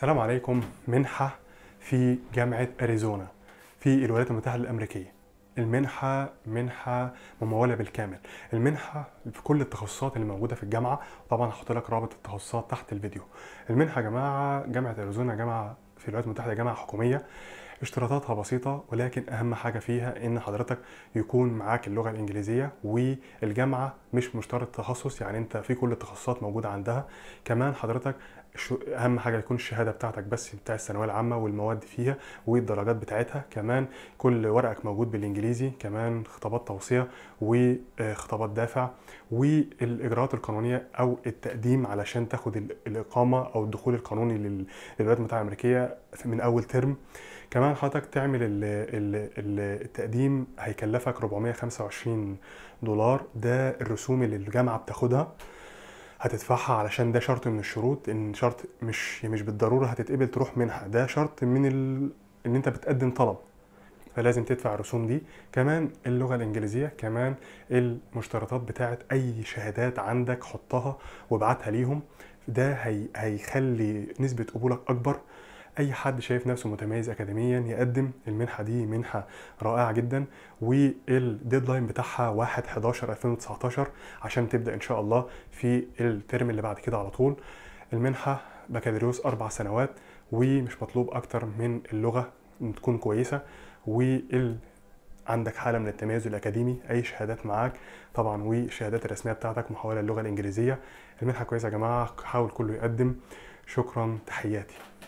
السلام عليكم منحة في جامعة أريزونا في الولايات المتحدة الأمريكية المنحة منحة ممولة بالكامل المنحة في كل التخصصات اللي موجودة في الجامعة طبعا هحط لك رابط التخصصات تحت الفيديو المنحة جماعة جامعة أريزونا جامعة في الولايات المتحدة جامعة حكومية اشتراطاتها بسيطة ولكن أهم حاجة فيها إن حضرتك يكون معاك اللغة الإنجليزية والجامعة مش مشترط تخصص يعني أنت في كل التخصصات موجودة عندها كمان حضرتك اهم حاجه تكون الشهاده بتاعتك بس بتاع الثانويه العامه والمواد فيها والدرجات بتاعتها كمان كل ورقك موجود بالانجليزي كمان خطابات توصيه وخطابات دافع والاجراءات القانونيه او التقديم علشان تاخد الاقامه او الدخول القانوني للولايات المتحده الامريكيه من اول ترم كمان كمان حضرتك تعمل ال ال التقديم هيكلفك 425 دولار ده الرسوم اللي الجامعه بتاخدها هتدفعها علشان ده شرط من الشروط ان شرط مش مش بالضروره هتتقبل تروح منها ده شرط من ان انت بتقدم طلب فلازم تدفع الرسوم دي كمان اللغه الانجليزيه كمان المشترطات بتاعه اي شهادات عندك حطها وابعتها ليهم ده هي... هيخلي نسبه قبولك اكبر اي حد شايف نفسه متميز اكاديميا يقدم المنحه دي منحه رائعه جدا والديدلاين بتاعها 1 11 2019 عشان تبدا ان شاء الله في الترم اللي بعد كده على طول المنحه بكالوريوس اربع سنوات ومش مطلوب اكتر من اللغه ان تكون كويسه وال عندك حاله من التميز الاكاديمي اي شهادات معاك طبعا والشهادات الرسميه بتاعتك محوله اللغه الانجليزيه المنحه كويسه يا جماعه حاول كله يقدم شكرا تحياتي